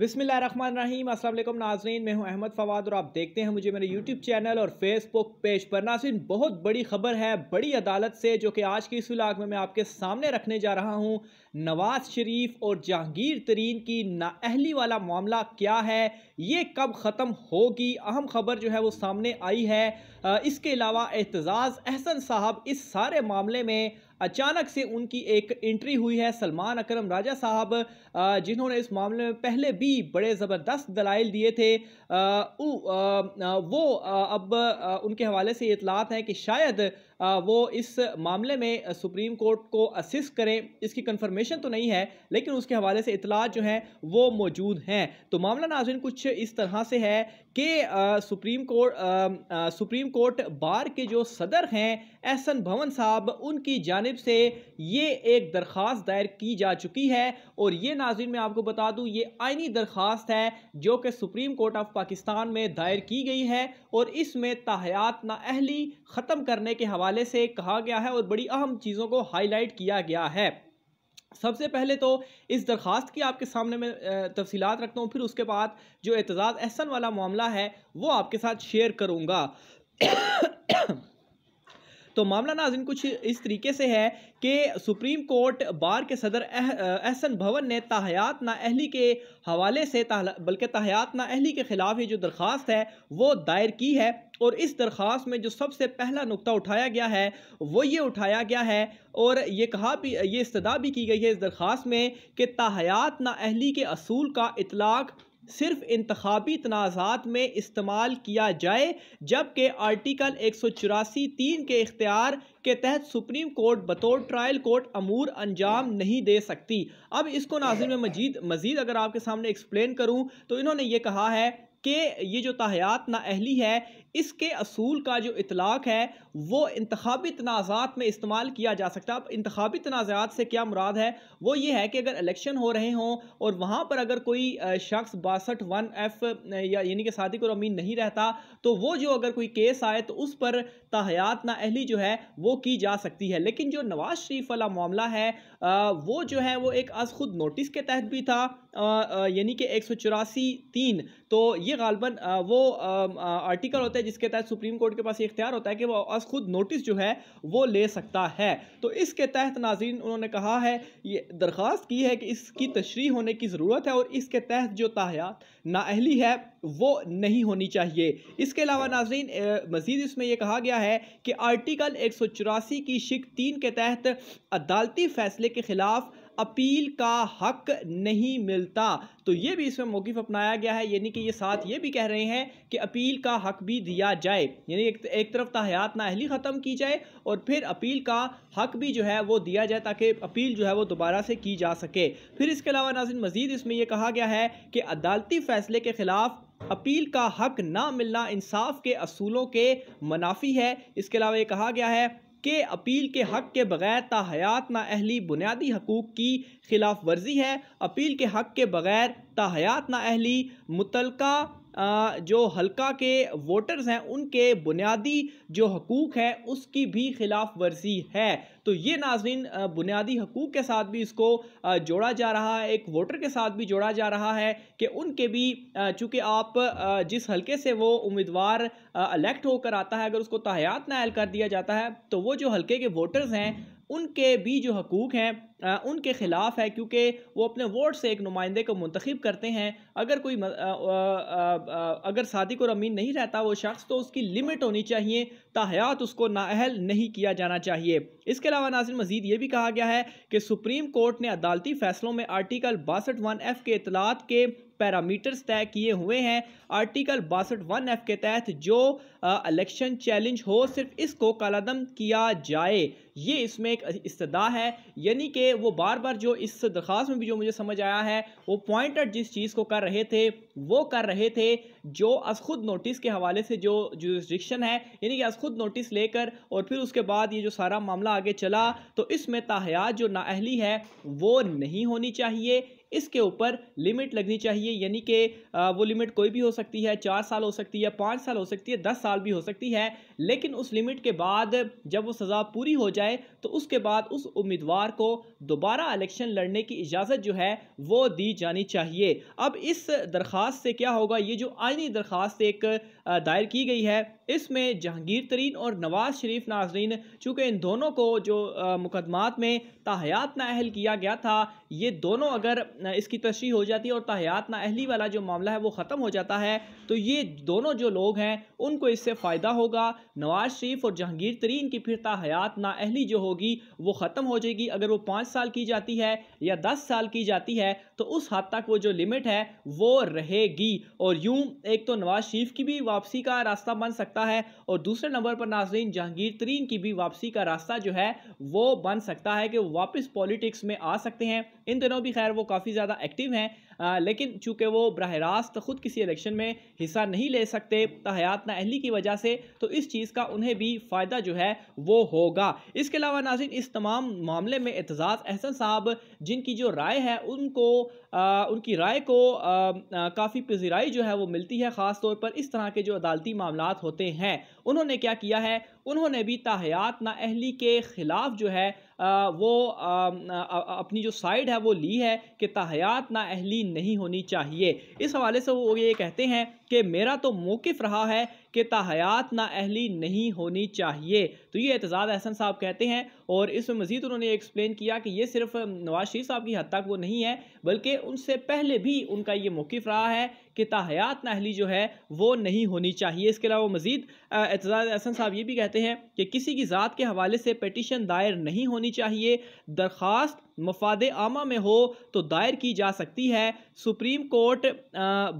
बिसमीम असल नाजरीन मैं हूं अहमद फवाद और आप देखते हैं मुझे मेरे यूट्यूब चैनल और फेसबुक पेज पर नाजरीन बहुत बड़ी खबर है बड़ी अदालत से जो कि आज की इस इलाक में मैं आपके सामने रखने जा रहा हूं नवाज़ शरीफ और जहांगीर तरीन की नाअहली वाला मामला क्या है ये कब ख़त्म होगी अहम खबर जो है वो सामने आई है इसके अलावा एतजाज़ अहसन साहब इस सारे मामले में अचानक से उनकी एक एंट्री हुई है सलमान अकरम राजा साहब जिन्होंने इस मामले में पहले भी बड़े ज़बरदस्त दलाइल दिए थे वो अब उनके हवाले से इतलात हैं कि शायद वो इस मामले में सुप्रीम कोर्ट को असिस्ट करें इसकी कन्फर्मेशन तो नहीं है लेकिन उसके हवाले से इतलात जो हैं वो मौजूद हैं तो मामला नाजिन कुछ इस तरह से है कि Supreme Court Supreme Court bar के जो सदर हैं एहसन भवन साहब उनकी जानब जानब से ये एक दरख्वास्त दायर की जा चुकी है और ये नाजिन मैं आपको बता दूँ ये आइनी दरख्वास्त है जो कि सुप्रीम कोर्ट ऑफ पाकिस्तान में दायर की गई है और इसमें ताहयात नाअहली ख़त्म करने के हवाले से कहा गया है और बड़ी अहम चीज़ों को हाईलाइट किया गया है सबसे पहले तो इस दरख्वास्त की आपके सामने मैं तफसीलात रखता हूँ फिर उसके बाद जो एतजाज़ एहसन वाला मामला है वो आपके साथ शेयर करूँगा तो मामला नाजिन कुछ इस तरीके से है कि सुप्रीम कोर्ट बार के सदर एह, एहसन भवन ने ना अहली के हवाले से बल्कि ना अहली के ख़िलाफ़ ये जो दरख्वास्त है वो दायर की है और इस दरख्वास्त में जो सबसे पहला नुकता उठाया गया है वो ये उठाया गया है और ये कहा भी ये इस्तः भी की गई है इस दरख्वास्त में कि ना अहली के असूल का इतलाक़ सिर्फ इंतबी तनाज़ात में इस्तेमाल किया जाए जबकि आर्टिकल एक सौ चौरासी तीन के इख्तियार के तहत सुप्रीम कोर्ट बतौर ट्रायल कोर्ट अमूर अंजाम नहीं दे सकती अब इसको नाजिर में मजीद मज़ीद अगर आपके सामने एक्सप्लेन करूँ तो इन्होंने ये कहा है कि ये जो ना अहली है इसके असूल का जो इतलाक़ है वो इंतबी तनाज़ात में इस्तेमाल किया जा सकता है अब इंतबी तनाज़ात से क्या मुराद है वो ये है कि अगर इलेक्शन हो रहे हों और वहाँ पर अगर कोई शख्स बासठ वन एफ़ या यानी कि सादिक और अमीन नहीं रहता तो वो जो अगर कोई केस आए तो उस पर तहयात ना अहली जो है वो की जा सकती है लेकिन जो नवाज़ शरीफ वाला मामला है वो जो है वो एक अज खुद नोटिस के तहत भी था यानी कि एक सौ चौरासी तीन तो ये गालबन वो आर्टिकल होते है जिसके तहत सुप्रीम कोर्ट के पास ये इख्तियार होता है कि वो अस खुद नोटिस जो है वो ले सकता है तो इसके तहत नाजीन उन्होंने कहा है ये दरख्वास्त की है कि इसकी तशरी होने की ज़रूरत है और इसके तहत जो ताहयात नाअहली है वो नहीं होनी चाहिए इसके अलावा नाजरीन मज़ीद इसमें यह कहा गया है कि आर्टिकल एक सौ चौरासी की शिक तीन के तहत अदालती फ़ैसले के ख़िलाफ़ अपील का हक नहीं मिलता तो ये भी इसमें मौकफ अपनाया गया है यानी कि ये साथ ये भी कह रहे हैं कि अपील का हक भी दिया जाए यानी एक, एक तरफ तहयात नाअहली ख़त्म की जाए और फिर अपील का हक भी जो है वो दिया जाए ताकि अपील जो है वो दोबारा से की जा सके फिर इसके अलावा नाजिन मजीद इसमें यह कहा गया है कि अदालती फ़ैसले के ख़िलाफ़ अपील का हक ना मिलना इंसाफ के असूलों के मुनाफी है इसके अलावा ये कहा गया है के अपील के हक के बगैर ताहयात नाअहली बुनियादी हकूक़ की खिलाफ वर्जी है अपील के हक के बगैर ताहयात नाअहली मुतलका जो हलका के वोटर्स हैं उनके बुनियादी जो हकूक़ हैं उसकी भी खिलाफ वर्जी है तो ये नाजरीन बुनियादी हकूक़ के साथ भी इसको जोड़ा जा रहा है एक वोटर के साथ भी जोड़ा जा रहा है कि उनके भी चूँकि आप जिस हलके से वो उम्मीदवार इलेक्ट होकर आता है अगर उसको तहयात नायल कर दिया जाता है तो वो जो हल्के के वोटर्स हैं उनके भी जो हकूक़ हैं उनके ख़िलाफ़ है क्योंकि वो अपने वोट से एक नुमाइंदे को मंतखब करते हैं अगर कोई आ, आ, आ, अगर सादिक और अमीन नहीं रहता वो शख्स तो उसकी लिमिट होनी चाहिए ताहयात उसको नाअहल नहीं किया जाना चाहिए इसके अलावा नाजिन मजीद ये भी कहा गया है कि सुप्रीम कोर्ट ने अदालती फ़ैसलों में आर्टिकल बासठ वन एफ़ के इतलात के पैरामीटर्स तय किए हुए हैं आर्टिकल बासठ वन एफ के तहत जो इलेक्शन चैलेंज हो सिर्फ इसको कलादम किया जाए ये इसमें एक इस्तः है यानी कि वो बार बार जो इस दरख्वास्त में भी जो मुझे समझ आया है वो पॉइंट जिस चीज़ को कर रहे थे वो कर रहे थे जो अस खुद नोटिस के हवाले से जो जुडिस्ट्रिक्शन है यानी कि अस खुद नोटिस लेकर और फिर उसके बाद ये जो सारा मामला आगे चला तो इसमें ताहयात जो नाअहली है वो नहीं होनी चाहिए इसके ऊपर लिमिट लगनी चाहिए यानी कि वो लिमिट कोई भी हो सकती है चार साल हो सकती है पाँच साल हो सकती है दस साल भी हो सकती है लेकिन उस लिमिट के बाद जब वो सज़ा पूरी हो जाए तो उसके बाद उस उम्मीदवार को दोबारा इलेक्शन लड़ने की इजाज़त जो है वो दी जानी चाहिए अब इस दरख्वास्त से क्या होगा ये जो आइनी दरख्वास्त एक दायर की गई है इसमें जहांगीर तरीन और नवाज शरीफ नाजरीन चूँकि इन दोनों को जो मुकदमात में ताहयात अहल किया गया था ये दोनों अगर इसकी तशरी हो जाती है और ताहयात अहली वाला जो मामला है वो ख़त्म हो जाता है तो ये दोनों जो लोग हैं उनको इससे फ़ायदा होगा नवाज शरीफ और जहांगीर तरीन की फिर ताहयात अहली जो होगी वो ख़त्म हो जाएगी अगर वो पाँच साल की जाती है या दस साल की जाती है तो उस हद तक वो जो लिमिट है वो रहेगी और यूँ एक तो नवाज शरीफ की भी वापसी का रास्ता बन सकता सकता है और दूसरे नंबर पर नाजरीन जहांगीर तरीन की भी वापसी का रास्ता जो है वो बन सकता है कि वापस पॉलिटिक्स में आ सकते हैं इन दिनों भी खैर वो काफ़ी ज़्यादा एक्टिव हैं लेकिन चूँकि वो बरह रास्त ख़ुद किसी इलेक्शन में हिस्सा नहीं ले सकते तहयात नाअहली की वजह से तो इस चीज़ का उन्हें भी फ़ायदा जो है वो होगा इसके अलावा नाजिन इस तमाम मामले में एतजाज़ अहसन साहब जिनकी जो राय है उनको आ, उनकी राय को काफ़ी पजीराई जो है वो मिलती है ख़ास तौर पर इस तरह के जो अदालती मामला होते हैं उन्होंने क्या किया है उन्होंने भी ताहयात नाअहली के ख़िलाफ़ जो है आ, वो आ, आ, अपनी जो साइड है वो ली है कि ताहयात नाअहली नहीं होनी चाहिए इस हवाले से वो ये कहते हैं कि मेरा तो मौक़ रहा है कि ताहयात ना अहली नहीं होनी चाहिए तो ये एतजाज़ अहसन साहब कहते हैं और इसमें मज़ीद उन्होंने एक्सप्लेन किया कि ये सिर्फ नवाज शरीफ साहब की हद तक वो नहीं है बल्कि उनसे पहले भी उनका ये मौक़ रहा है कि ना अहली जो है वो नहीं होनी चाहिए इसके अलावा मज़ीद एतजाज़ अहसन साहब ये भी कहते हैं कि किसी की ज़ात के हवाले से पटिशन दायर नहीं होनी चाहिए दरख्वास्त मफाद आमा में हो तो दायर की जा सकती है सुप्रीम कोर्ट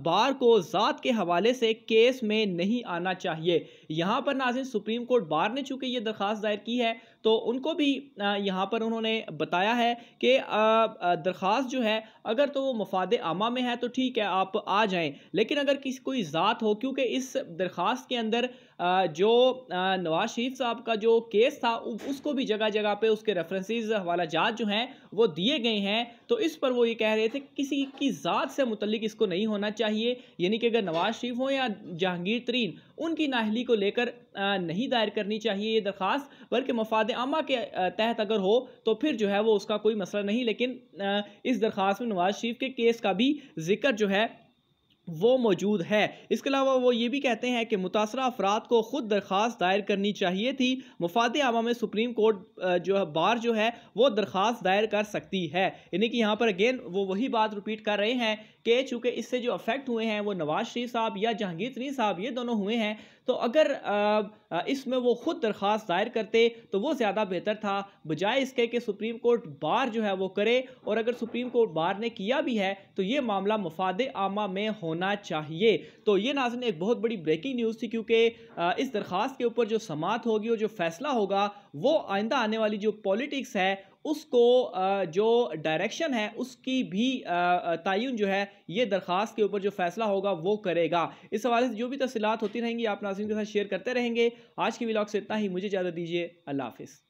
बार को ज़ात के हवाले से केस में नहीं आना चाहिए यहाँ पर नाजिन सुप्रीम कोर्ट बार ने चूँकि ये दरख्वास्त दायर की है तो उनको भी यहाँ पर उन्होंने बताया है कि दरख्वास्त जो है अगर तो वो मफाद आमा में है तो ठीक है आप आ जाएं लेकिन अगर किसी कोई ज़ात हो क्योंकि इस दरख्वास्त के अंदर जो नवाज शरीफ साहब का जो केस था उसको भी जगह जगह पे उसके रेफरेंसेस हवाला जात जो हैं वो दिए गए हैं तो इस पर वो ये कह रहे थे किसी की ज़ात से मुतलिक इसको नहीं होना चाहिए यानी कि अगर नवाज शरीफ हों या जहांगीर तरीन उनकी नाहली को लेकर नहीं दायर करनी चाहिए ये दरख्वास्त बल्कि मफाद आमा के तहत अगर हो तो फिर जो है वो उसका कोई मसला नहीं लेकिन इस दरख्वास्त में नवाज शरीफ के केस का भी जिक्र जो है वो मौजूद है इसके अलावा वो ये भी कहते हैं कि मुतासर अफराद को खुद दरख्वास्त दायर करनी चाहिए थी मुफाद आवा में सुप्रीम कोर्ट जो है बार जो है वो दरख्वास्त दायर कर सकती है यानी कि यहाँ पर अगेन वो वही बात रिपीट कर रहे हैं कि चूँकि इससे जो अफेक्ट हुए हैं वो नवाज शरीफ साहब या जहांगीर तरीन साहब ये दोनों हुए हैं तो अगर इसमें वो खुद दरख्वास्त दायर करते तो वो ज़्यादा बेहतर था बजाय इसके कि सुप्रीम कोर्ट बार जो है वो करे और अगर सुप्रीम कोर्ट बार ने किया भी है तो ये मामला मफाद आमा में होना चाहिए तो ये नाजन एक बहुत बड़ी ब्रेकिंग न्यूज़ थी क्योंकि इस दरख्वास्त के ऊपर जो समात होगी और जो फैसला होगा वो आइंदा आने वाली जो पॉलिटिक्स है उसको जो डायरेक्शन है उसकी भी तयन जो है ये दरख्वास्त के ऊपर जो फैसला होगा वो करेगा इस हवाले से जो भी तफसलत होती रहेंगी आप नाजिन के साथ शेयर करते रहेंगे आज के ब्लॉग से इतना ही मुझे इजाज़त दीजिए अल्लाह हाफिज़